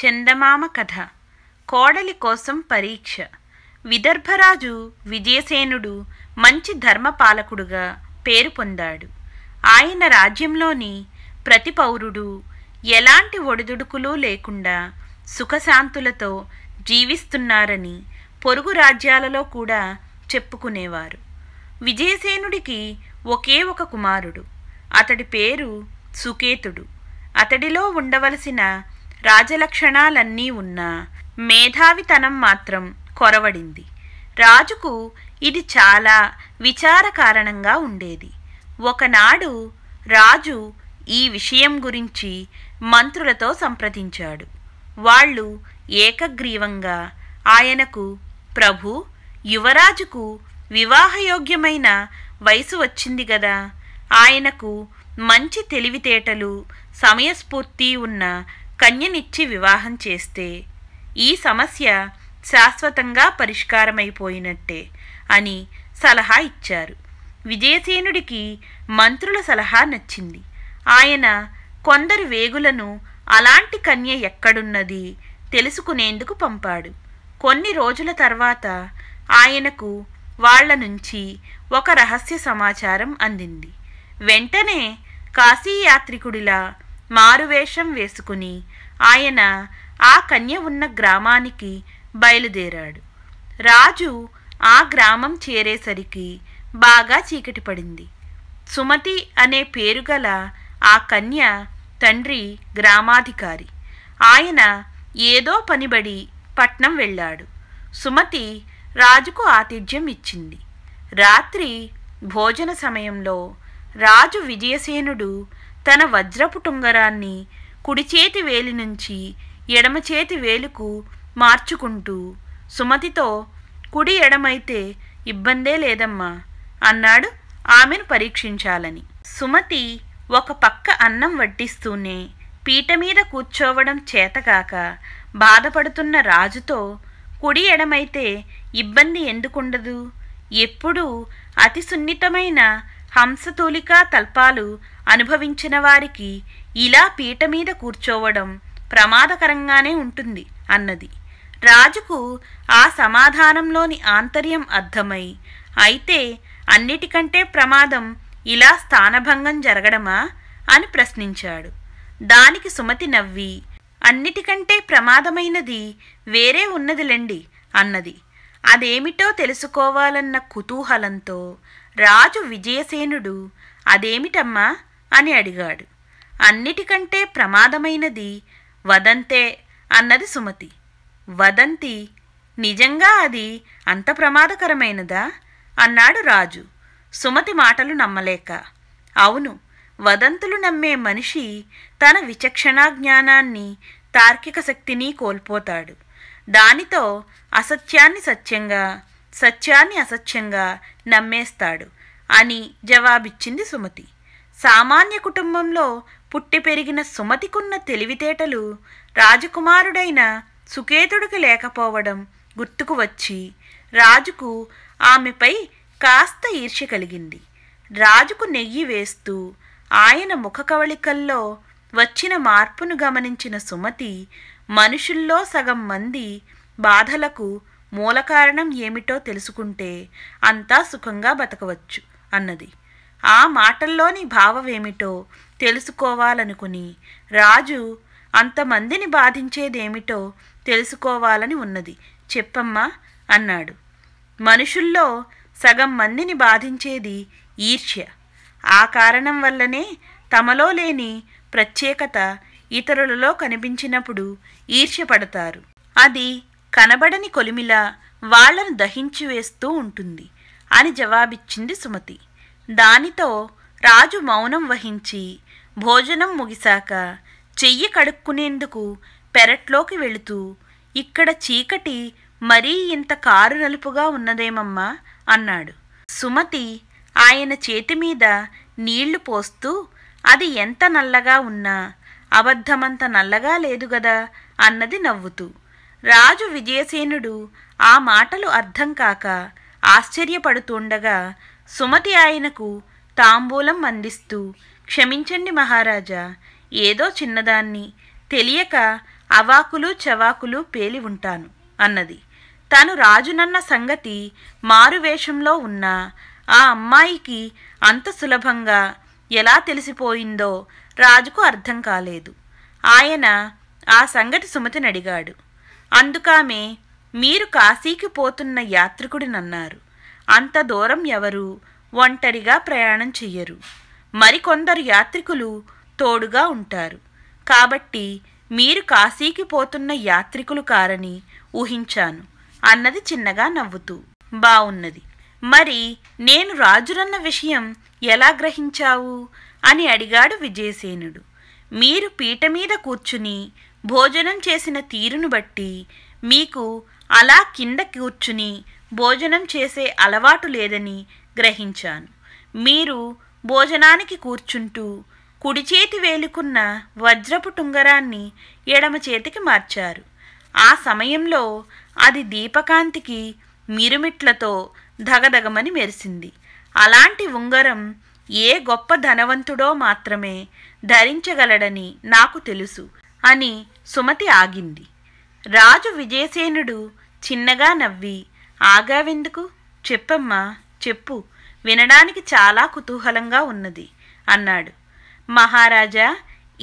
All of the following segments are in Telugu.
చందమామ కథ కోడలి కోసం పరీక్ష విదర్భరాజు విజయసేనుడు మంచి ధర్మపాలకుడుగా పేరు పొందాడు ఆయన రాజ్యంలోని ప్రతి పౌరుడు ఎలాంటి ఒడిదుడుకులు లేకుండా సుఖశాంతులతో జీవిస్తున్నారని పొరుగు రాజ్యాలలో కూడా చెప్పుకునేవారు విజయసేనుడికి ఒకే ఒక కుమారుడు అతడి పేరు సుకేతుడు అతడిలో ఉండవలసిన రాజలక్షణాలన్నీ ఉన్నా మేధావితనం మాత్రం కొరవడింది రాజుకు ఇది చాలా విచారకారణంగా ఉండేది ఒకనాడు రాజు ఈ విషయం గురించి మంత్రులతో సంప్రదించాడు వాళ్ళు ఏకగ్రీవంగా ఆయనకు ప్రభు యువరాజుకు వివాహయోగ్యమైన వయసు వచ్చింది గదా ఆయనకు మంచి తెలివితేటలు సమయస్ఫూర్తి ఉన్న కన్యనిచ్చి వివాహం చేస్తే ఈ సమస్య శాశ్వతంగా పరిష్కారమైపోయినట్టే అని సలహా ఇచ్చారు విజయసేనుడికి మంత్రుల సలహా నచ్చింది ఆయన కొందరు వేగులను అలాంటి కన్య ఎక్కడున్నది తెలుసుకునేందుకు పంపాడు కొన్ని రోజుల తర్వాత ఆయనకు వాళ్ల నుంచి ఒక రహస్య సమాచారం అందింది వెంటనే కాశీయాత్రికుడిలా మారువేషం వేసుకుని ఆయన ఆ కన్య ఉన్న గ్రామానికి బయలుదేరాడు రాజు ఆ గ్రామం చేరేసరికి బాగా చీకటి పడింది సుమతి అనే పేరుగల ఆ కన్య తండ్రి గ్రామాధికారి ఆయన ఏదో పనిబడి పట్నం వెళ్ళాడు సుమతి రాజుకు ఆతిథ్యం ఇచ్చింది రాత్రి భోజన సమయంలో రాజు విజయసేనుడు తన వజ్రపు టుంగరాన్ని కుడి చేతి వేలి నుంచి ఎడమ చేతి వేలుకు మార్చుకుంటూ సుమతితో కుడి ఎడమైతే ఇబ్బందే లేదమ్మా అన్నాడు ఆమెను పరీక్షించాలని సుమతి ఒక పక్క అన్నం వడ్డిస్తూనే పీట మీద కూర్చోవడం చేతగాక బాధపడుతున్న రాజుతో కుడి ఎడమైతే ఇబ్బంది ఎందుకుండదు ఎప్పుడూ అతి సున్నితమైన హంసతూలికా తల్పాలు అనుభవించిన వారికి ఇలా పీట మీద కూర్చోవడం ప్రమాదకరంగానే ఉంటుంది అన్నది రాజుకు ఆ సమాధానంలోని ఆంతర్యం అర్థమై అయితే అన్నిటికంటే ప్రమాదం ఇలా స్థానభంగం జరగడమా అని ప్రశ్నించాడు దానికి సుమతి నవ్వి అన్నిటికంటే ప్రమాదమైనది వేరే ఉన్నదిలెండి అన్నది అదేమిటో తెలుసుకోవాలన్న కుతూహలంతో రాజు విజయసేనుడు అదేమిటమ్మా అని అడిగాడు అన్నిటికంటే ప్రమాదమైనది వదంతే అన్నది సుమతి వదంతి నిజంగా అది అంత ప్రమాదకరమైనదా అన్నాడు రాజు సుమతి మాటలు నమ్మలేక అవును వదంతులు నమ్మే మనిషి తన విచక్షణా జ్ఞానాన్ని తార్కిక శక్తిని కోల్పోతాడు దానితో అసత్యాన్ని సత్యంగా సత్యాన్ని అసత్యంగా నమ్మేస్తాడు అని జవాబిచ్చింది సుమతి సామాన్య కుటుంబంలో పుట్టి పెరిగిన సుమతికున్న తెలివితేటలు రాజకుమారుడైన సుకేతుడికి లేకపోవడం గుర్తుకు వచ్చి రాజుకు ఆమెపై కాస్త ఈర్ష్య కలిగింది రాజుకు నెయ్యి వేస్తూ ఆయన ముఖకవళికల్లో వచ్చిన మార్పును గమనించిన సుమతి మనుషుల్లో సగం మంది బాధలకు మూల కారణం ఏమిటో తెలుసుకుంటే అంతా సుఖంగా బతకవచ్చు అన్నది ఆ మాటల్లోని భావమేమిటో తెలుసుకోవాలనుకుని రాజు అంతమందిని బాధించేదేమిటో తెలుసుకోవాలని ఉన్నది చెప్పమ్మా అన్నాడు మనుషుల్లో సగం మందిని బాధించేది ఈర్ష్య ఆ కారణం వల్లనే తమలో లేని ప్రత్యేకత ఇతరులలో కనిపించినప్పుడు ఈర్ష్యపడతారు అది కనబడని కొలిమిలా వాళ్లను దహించి వేస్తూ ఉంటుంది అని జవాబిచ్చింది సుమతి దానితో రాజు మౌనం వహించి భోజనం ముగిశాక చెయ్యి కడుక్కునేందుకు పెరట్లోకి వెళుతూ ఇక్కడ చీకటి మరీ ఇంత కారు నలుపుగా ఉన్నదేమమ్మా అన్నాడు సుమతి ఆయన చేతి మీద నీళ్లు పోస్తూ అది ఎంత నల్లగా ఉన్నా అబద్ధమంత నల్లగా లేదు గదా అన్నది నవ్వుతూ రాజు విజయసేనుడు ఆ మాటలు అర్థం కాక ఆశ్చర్యపడుతుండగా సుమతి ఆయనకు తాంబూలం అందిస్తూ క్షమించండి మహారాజా ఏదో చిన్నదాన్ని తెలియక అవాకులు చవాకులు పేలి ఉంటాను అన్నది తాను రాజునన్న సంగతి మారువేషంలో ఉన్న ఆ అమ్మాయికి అంత సులభంగా ఎలా తెలిసిపోయిందో రాజుకు అర్థం కాలేదు ఆయన ఆ సంగతి సుమతిని అడిగాడు అందుకామె మీరు కాశీకి పోతున్న యాత్రికుడినన్నారు అంత దూరం ఎవరు ఒంటరిగా ప్రయాణం చెయ్యరు మరికొందరు యాత్రికులు తోడుగా ఉంటారు కాబట్టి మీరు కాశీకి పోతున్న యాత్రికులు కారని ఊహించాను అన్నది చిన్నగా నవ్వుతూ బావున్నది మరి నేను రాజురన్న విషయం ఎలా గ్రహించావు అని అడిగాడు విజయసేనుడు మీరు పీట మీద కూర్చుని భోజనం చేసిన తీరును బట్టి మీకు అలా కింద కూర్చుని భోజనం చేసే అలవాటు లేదని గ్రహించాను మీరు భోజనానికి కూర్చుంటూ కుడి చేతి వేలుకున్న వజ్రపు టుంగరాన్ని ఎడమ చేతికి మార్చారు ఆ సమయంలో అది దీపకాంతికి మిరుమిట్లతో దగదగమని మెరిసింది అలాంటి ఉంగరం ఏ గొప్ప ధనవంతుడో మాత్రమే ధరించగలడని నాకు తెలుసు అని సుమతి ఆగింది రాజు విజయసేనుడు చిన్నగా నవ్వి ఆగావెందుకు చెప్పమ్మా చెప్పు వినడానికి చాలా కుతూహలంగా ఉన్నది అన్నాడు మహారాజా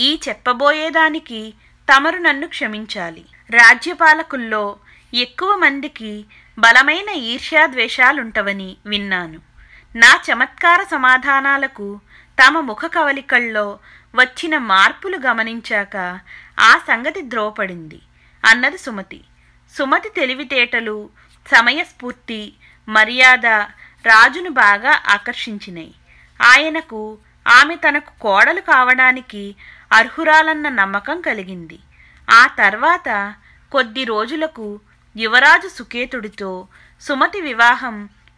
ఈ చెప్పబోయేదానికి తమరు నన్ను క్షమించాలి రాజ్యపాలకుల్లో ఎక్కువ మందికి బలమైన ఈర్ష్యాద్వేషాలుంటవని విన్నాను నా చమత్కార సమాధానాలకు తమ ముఖ కవలికల్లో వచ్చిన మార్పులు గమనించాక ఆ సంగతి ద్రోపడింది అన్నది సుమతి సుమతి తెలివితేటలు సమయస్ఫూర్తి మర్యాద రాజును బాగా ఆకర్షించినాయి ఆయనకు ఆమె తనకు కోడలు కావడానికి అర్హురాలన్న నమ్మకం కలిగింది ఆ తర్వాత కొద్ది రోజులకు యువరాజు సుకేతుడితో సుమతి వివాహం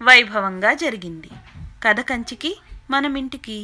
వైభవంగా జరిగింది కథ కంచికి మనమింటికి